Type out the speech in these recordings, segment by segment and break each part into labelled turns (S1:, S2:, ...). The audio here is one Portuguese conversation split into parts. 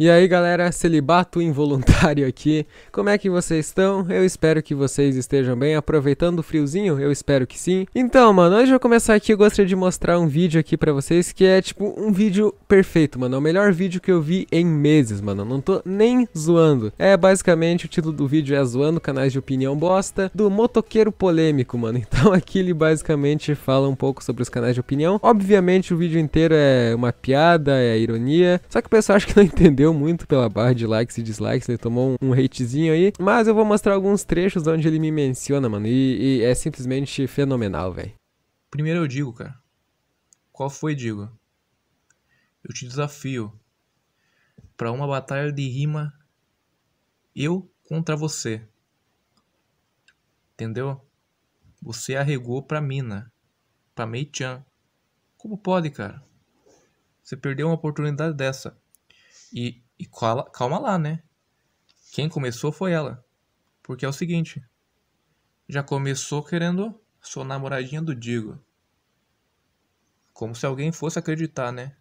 S1: E aí galera, celibato involuntário aqui. Como é que vocês estão? Eu espero que vocês estejam bem, aproveitando o friozinho, eu espero que sim. Então, mano, hoje eu vou começar aqui, eu gostaria de mostrar um vídeo aqui para vocês que é tipo um vídeo perfeito, mano. É o melhor vídeo que eu vi em meses, mano. Não tô nem zoando. É basicamente o título do vídeo é Zoando Canais de Opinião Bosta do Motoqueiro Polêmico, mano. Então aqui ele basicamente fala um pouco sobre os canais de opinião. Obviamente o vídeo inteiro é uma piada, é ironia. Só que o pessoal acho que não entendeu sofreu muito pela barra de likes e dislikes, ele né? tomou um, um hatezinho aí, mas eu vou mostrar alguns trechos onde ele me menciona, mano, e, e é simplesmente fenomenal, velho.
S2: Primeiro eu digo, cara. Qual foi, digo? Eu te desafio para uma batalha de rima eu contra você. Entendeu? Você arregou pra mina, pra Mei-chan. Como pode, cara? Você perdeu uma oportunidade dessa. E, e calma lá, né? Quem começou foi ela. Porque é o seguinte: já começou querendo sua namoradinha do Digo. Como se alguém fosse acreditar, né?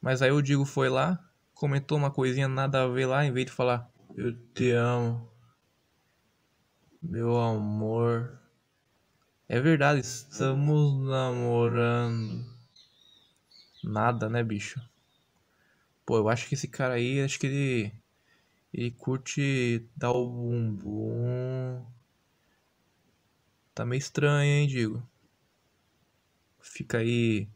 S2: Mas aí o Digo foi lá, comentou uma coisinha nada a ver lá, em vez de falar: Eu te amo. Meu amor. É verdade, estamos namorando. Nada, né, bicho? Pô, eu acho que esse cara aí, acho que ele. Ele curte dar o bumbum. Tá meio estranho, hein, Digo? Fica aí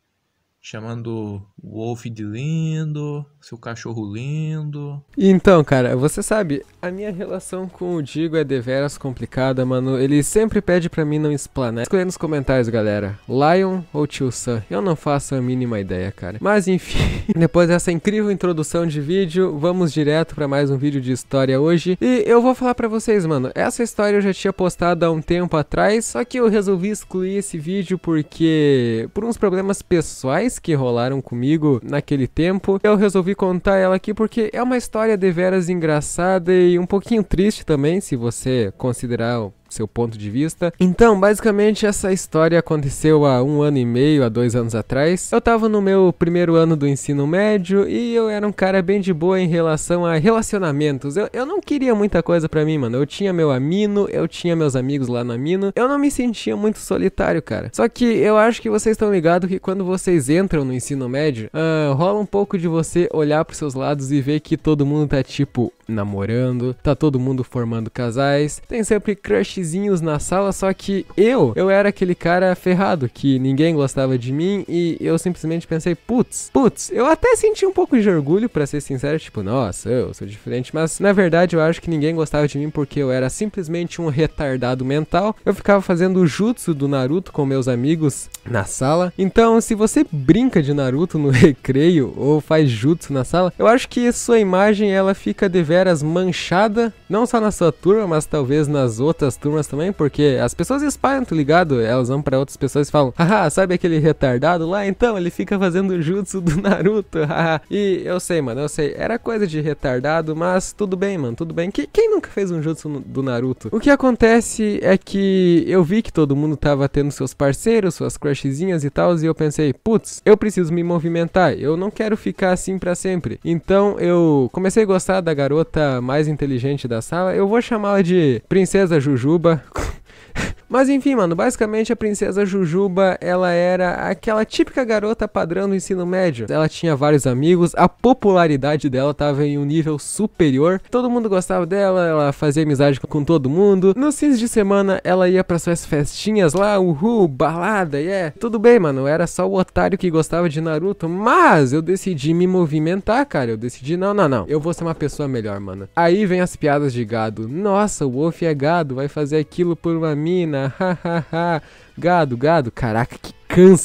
S2: chamando o Wolf de lindo, seu cachorro lindo.
S1: Então, cara, você sabe,
S2: a minha relação com o Digo é deveras
S1: complicada, mano. Ele sempre pede para mim não explanar. Escolher nos comentários, galera. Lion ou Tio Sam? Eu não faço a mínima ideia, cara. Mas enfim, depois dessa incrível introdução de vídeo, vamos direto para mais um vídeo de história hoje. E eu vou falar para vocês, mano, essa história eu já tinha postado há um tempo atrás, só que eu resolvi excluir esse vídeo porque por uns problemas pessoais que rolaram comigo naquele tempo. Eu resolvi contar ela aqui porque é uma história de veras engraçada e um pouquinho triste também, se você considerar seu ponto de vista. Então, basicamente, essa história aconteceu há um ano e meio, há dois anos atrás. Eu tava no meu primeiro ano do ensino médio e eu era um cara bem de boa em relação a relacionamentos. Eu, eu não queria muita coisa pra mim, mano. Eu tinha meu amino, eu tinha meus amigos lá no amino. Eu não me sentia muito solitário, cara. Só que eu acho que vocês estão ligados que quando vocês entram no ensino médio, uh, rola um pouco de você olhar pros seus lados e ver que todo mundo tá, tipo, namorando, tá todo mundo formando casais, tem sempre crushes vizinhos na sala, só que eu, eu era aquele cara ferrado, que ninguém gostava de mim e eu simplesmente pensei, putz, putz, eu até senti um pouco de orgulho, para ser sincero, tipo, nossa, eu sou diferente, mas na verdade eu acho que ninguém gostava de mim porque eu era simplesmente um retardado mental. Eu ficava fazendo o jutsu do Naruto com meus amigos na sala. Então, se você brinca de Naruto no recreio ou faz jutsu na sala, eu acho que sua imagem ela fica deveras manchada, não só na sua turma, mas talvez nas outras turmas algumas também, porque as pessoas espalham, tá ligado? Elas vão para outras pessoas e falam, haha, sabe aquele retardado lá? Então, ele fica fazendo jutsu do Naruto, haha. e eu sei, mano, eu sei, era coisa de retardado, mas tudo bem, mano, tudo bem. Que, quem nunca fez um jutsu do Naruto? O que acontece é que eu vi que todo mundo tava tendo seus parceiros, suas crushzinhas e tal, e eu pensei, putz, eu preciso me movimentar, eu não quero ficar assim para sempre. Então, eu comecei a gostar da garota mais inteligente da sala, eu vou chamá-la de Princesa Juju, Aruba. Mas enfim, mano, basicamente a princesa Jujuba, ela era aquela típica garota padrão do ensino médio. Ela tinha vários amigos, a popularidade dela tava em um nível superior. Todo mundo gostava dela, ela fazia amizade com todo mundo. Nos fins de semana, ela ia para suas festinhas lá, uhul, balada, yeah. Tudo bem, mano, era só o otário que gostava de Naruto, mas eu decidi me movimentar, cara. Eu decidi, não, não, não, eu vou ser uma pessoa melhor, mano. Aí vem as piadas de gado. Nossa, o Wolf é gado, vai fazer aquilo por uma mina Gado, gado. Caraca, que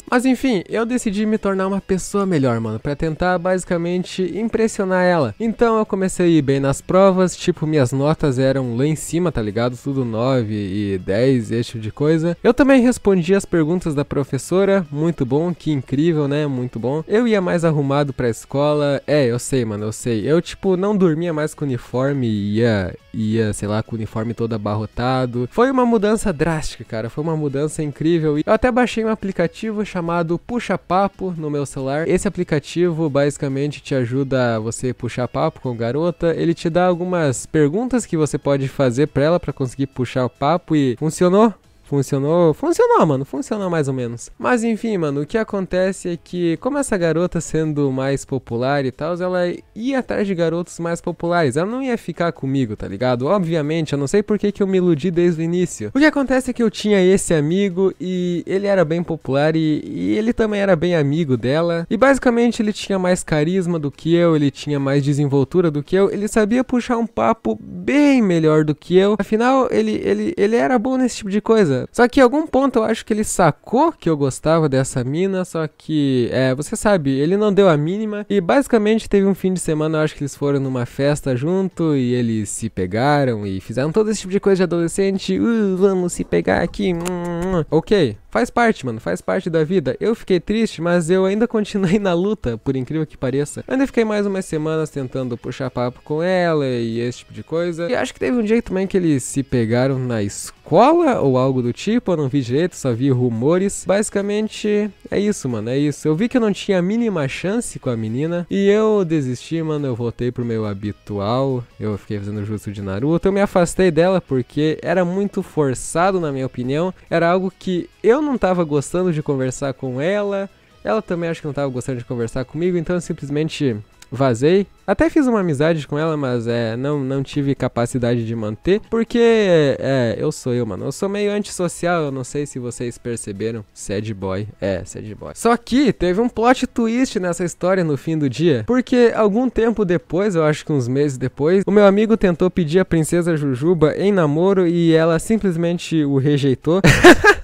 S1: mas enfim, eu decidi me tornar uma pessoa melhor, mano, para tentar basicamente impressionar ela. Então eu comecei a ir bem nas provas, tipo, minhas notas eram lá em cima, tá ligado? Tudo 9 e 10, esse tipo de coisa. Eu também respondi as perguntas da professora, muito bom, que incrível, né? Muito bom. Eu ia mais arrumado pra escola. É, eu sei, mano, eu sei. Eu, tipo, não dormia mais com uniforme e ia, ia, sei lá, com o uniforme todo abarrotado. Foi uma mudança drástica, cara. Foi uma mudança incrível. Eu até baixei um aplicativo aplicativo chamado Puxa Papo no meu celular. Esse aplicativo basicamente te ajuda a você puxar papo com garota. Ele te dá algumas perguntas que você pode fazer para ela para conseguir puxar o papo e funcionou. Funcionou? Funcionou, mano. Funcionou mais ou menos. Mas enfim, mano, o que acontece é que, como essa garota sendo mais popular e tal, ela ia atrás de garotos mais populares. Ela não ia ficar comigo, tá ligado? Obviamente, eu não sei por que, que eu me iludi desde o início. O que acontece é que eu tinha esse amigo e ele era bem popular e, e ele também era bem amigo dela. E basicamente ele tinha mais carisma do que eu, ele tinha mais desenvoltura do que eu, ele sabia puxar um papo bem melhor do que eu. Afinal, ele, ele, ele era bom nesse tipo de coisa. Só que em algum ponto eu acho que ele sacou que eu gostava dessa mina, só que, é, você sabe, ele não deu a mínima. E basicamente teve um fim de semana, eu acho que eles foram numa festa junto e eles se pegaram e fizeram todo esse tipo de coisa de adolescente. Uh, vamos se pegar aqui. Hum, hum, hum. Ok, faz parte, mano, faz parte da vida. Eu fiquei triste, mas eu ainda continuei na luta, por incrível que pareça. ainda fiquei mais umas semanas tentando puxar papo com ela e esse tipo de coisa. E acho que teve um dia também que eles se pegaram na escola cola ou algo do tipo, eu não vi direito, só vi rumores. Basicamente, é isso, mano, é isso. Eu vi que eu não tinha a mínima chance com a menina e eu desisti, mano, eu voltei pro meu habitual, eu fiquei fazendo jutsu de Naruto, eu me afastei dela porque era muito forçado, na minha opinião, era algo que eu não tava gostando de conversar com ela, ela também acho que não estava gostando de conversar comigo, então eu simplesmente vazei. Até fiz uma amizade com ela, mas é, não, não tive capacidade de manter, porque é, eu sou eu, mano. Eu sou meio antissocial, eu não sei se vocês perceberam. Sad boy, é, sad boy. Só que teve um plot twist nessa história no fim do dia, porque algum tempo depois, eu acho que uns meses depois, o meu amigo tentou pedir a princesa Jujuba em namoro e ela simplesmente o rejeitou.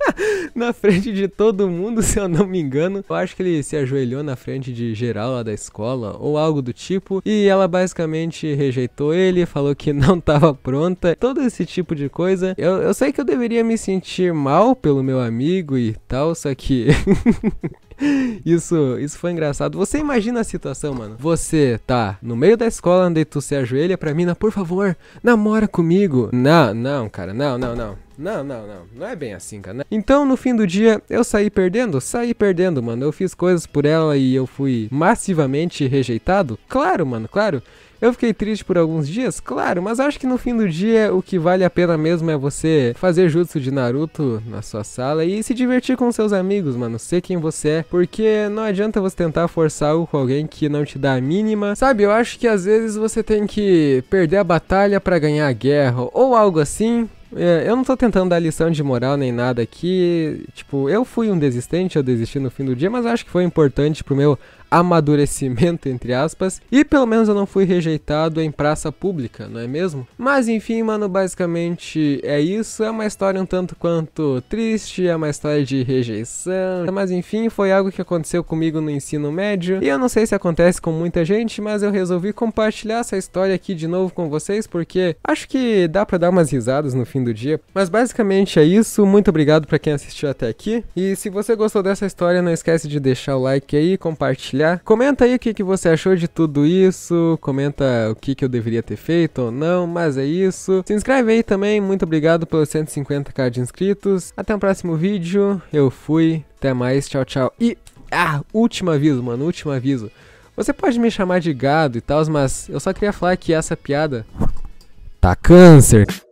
S1: na frente de todo mundo, se eu não me engano. Eu acho que ele se ajoelhou na frente de geral lá da escola ou algo do tipo. E ela basicamente rejeitou ele, falou que não tava pronta, todo esse tipo de coisa. Eu, eu sei que eu deveria me sentir mal pelo meu amigo e tal, só que. Isso, isso foi engraçado. Você imagina a situação, mano. Você tá no meio da escola, onde tu se ajoelha pra mina, por favor, namora comigo. Não, não, cara, não, não, não. Não, não, não. Não é bem assim, cara. Né? Então, no fim do dia, eu saí perdendo? Saí perdendo, mano. Eu fiz coisas por ela e eu fui massivamente rejeitado? Claro, mano, claro. Eu fiquei triste por alguns dias, claro, mas acho que no fim do dia o que vale a pena mesmo é você fazer jutsu de Naruto na sua sala e se divertir com seus amigos, mano. Ser quem você é, porque não adianta você tentar forçar algo com alguém que não te dá a mínima. Sabe, eu acho que às vezes você tem que perder a batalha para ganhar a guerra ou algo assim. É, eu não tô tentando dar lição de moral nem nada aqui. Tipo, eu fui um desistente, eu desisti no fim do dia, mas acho que foi importante pro meu amadurecimento, entre aspas, e pelo menos eu não fui rejeitado em praça pública, não é mesmo? Mas enfim, mano, basicamente é isso. É uma história um tanto quanto triste, é uma história de rejeição, mas enfim, foi algo que aconteceu comigo no ensino médio. E eu não sei se acontece com muita gente, mas eu resolvi compartilhar essa história aqui de novo com vocês, porque acho que dá para dar umas risadas no fim do dia. Mas basicamente é isso. Muito obrigado para quem assistiu até aqui. E se você gostou dessa história, não esquece de deixar o like aí, compartilhar Comenta aí o que, que você achou de tudo isso, comenta o que, que eu deveria ter feito ou não, mas é isso. Se inscreve aí também, muito obrigado pelos 150k de inscritos. Até o próximo vídeo, eu fui, até mais, tchau, tchau. E, ah, último aviso, mano, último aviso. Você pode me chamar de gado e tal, mas eu só queria falar que essa piada tá câncer.